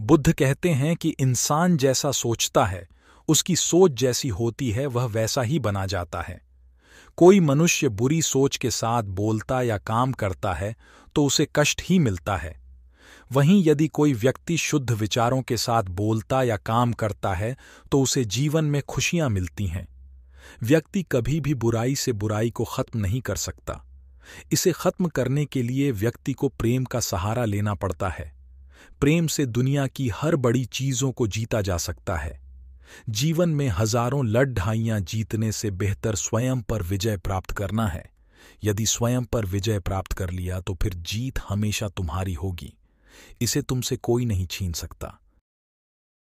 बुद्ध कहते हैं कि इंसान जैसा सोचता है उसकी सोच जैसी होती है वह वैसा ही बना जाता है कोई मनुष्य बुरी सोच के साथ बोलता या काम करता है तो उसे कष्ट ही मिलता है वहीं यदि कोई व्यक्ति शुद्ध विचारों के साथ बोलता या काम करता है तो उसे जीवन में खुशियां मिलती हैं व्यक्ति कभी भी बुराई से बुराई को खत्म नहीं कर सकता इसे खत्म करने के लिए व्यक्ति को प्रेम का सहारा लेना पड़ता है प्रेम से दुनिया की हर बड़ी चीजों को जीता जा सकता है जीवन में हजारों लड़ाइयां जीतने से बेहतर स्वयं पर विजय प्राप्त करना है यदि स्वयं पर विजय प्राप्त कर लिया तो फिर जीत हमेशा तुम्हारी होगी इसे तुमसे कोई नहीं छीन सकता